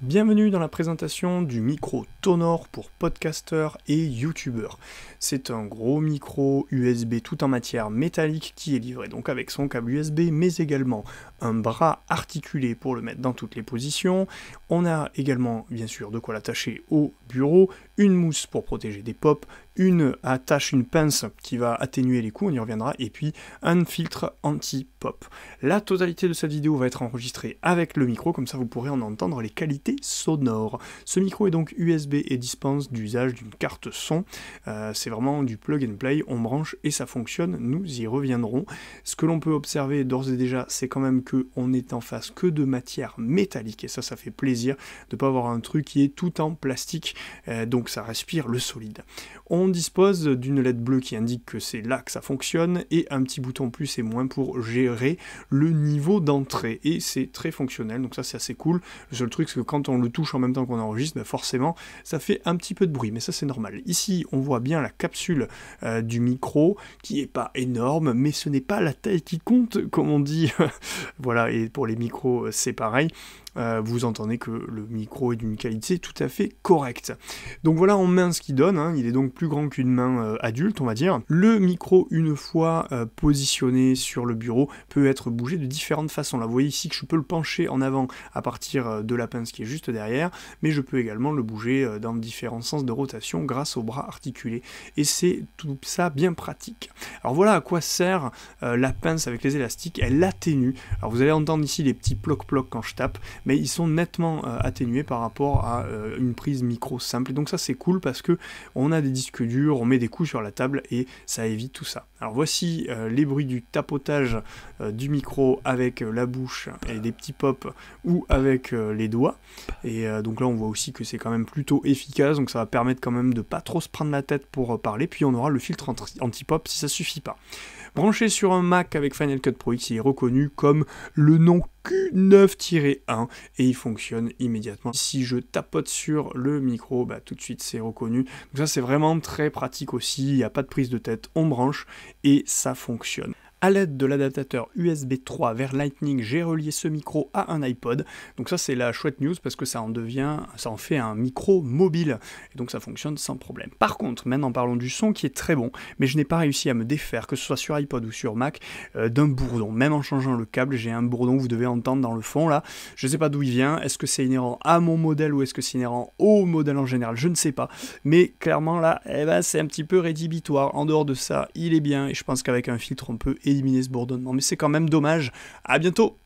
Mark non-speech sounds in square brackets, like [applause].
Bienvenue dans la présentation du micro Tonor pour podcasteurs et youtubeurs. C'est un gros micro USB tout en matière métallique qui est livré donc avec son câble USB mais également un bras articulé pour le mettre dans toutes les positions. On a également bien sûr de quoi l'attacher au bureau, une mousse pour protéger des pops, une attache, une pince qui va atténuer les coups, on y reviendra, et puis un filtre anti-pop. La totalité de cette vidéo va être enregistrée avec le micro, comme ça vous pourrez en entendre les qualités sonore. Ce micro est donc USB et dispense d'usage d'une carte son. Euh, c'est vraiment du plug and play, on branche et ça fonctionne, nous y reviendrons. Ce que l'on peut observer d'ores et déjà, c'est quand même que on est en face que de matière métallique et ça ça fait plaisir de pas avoir un truc qui est tout en plastique euh, donc ça respire le solide. On dispose d'une lettre bleue qui indique que c'est là que ça fonctionne et un petit bouton plus et moins pour gérer le niveau d'entrée et c'est très fonctionnel donc ça c'est assez cool. Le seul truc c'est que quand quand on le touche en même temps qu'on enregistre, ben forcément, ça fait un petit peu de bruit, mais ça c'est normal. Ici, on voit bien la capsule euh, du micro, qui est pas énorme, mais ce n'est pas la taille qui compte, comme on dit. [laughs] voilà, et pour les micros, euh, c'est pareil. Euh, vous entendez que le micro est d'une qualité tout à fait correcte. Donc voilà en main ce qu'il donne, hein. il est donc plus grand qu'une main euh, adulte on va dire. Le micro une fois euh, positionné sur le bureau peut être bougé de différentes façons. Là vous voyez ici que je peux le pencher en avant à partir de la pince qui est juste derrière, mais je peux également le bouger dans différents sens de rotation grâce aux bras articulés. Et c'est tout ça bien pratique. Alors voilà à quoi sert la pince avec les élastiques, elle atténue. Alors vous allez entendre ici les petits ploc-ploc quand je tape, mais ils sont nettement euh, atténués par rapport à euh, une prise micro simple. Et donc ça c'est cool parce que on a des disques durs, on met des coups sur la table et ça évite tout ça. Alors voici euh, les bruits du tapotage du micro avec la bouche et des petits pops ou avec les doigts. Et donc là on voit aussi que c'est quand même plutôt efficace, donc ça va permettre quand même de pas trop se prendre la tête pour parler. Puis on aura le filtre anti-pop si ça suffit pas. Branché sur un Mac avec Final Cut Pro X, il est reconnu comme le nom. Q9-1 et il fonctionne immédiatement. Si je tapote sur le micro, bah, tout de suite c'est reconnu. Donc ça c'est vraiment très pratique aussi, il n'y a pas de prise de tête, on branche et ça fonctionne à l'aide de l'adaptateur USB 3 vers Lightning, j'ai relié ce micro à un iPod. Donc ça c'est la chouette news parce que ça en devient, ça en fait un micro mobile et donc ça fonctionne sans problème. Par contre, maintenant parlons du son qui est très bon, mais je n'ai pas réussi à me défaire, que ce soit sur iPod ou sur Mac, euh, d'un bourdon. Même en changeant le câble, j'ai un bourdon que vous devez entendre dans le fond là. Je ne sais pas d'où il vient. Est-ce que c'est inhérent à mon modèle ou est-ce que c'est inhérent au modèle en général Je ne sais pas. Mais clairement là, eh ben, c'est un petit peu rédhibitoire. En dehors de ça, il est bien et je pense qu'avec un filtre on peut éliminer ce bourdonnement. Mais c'est quand même dommage. À bientôt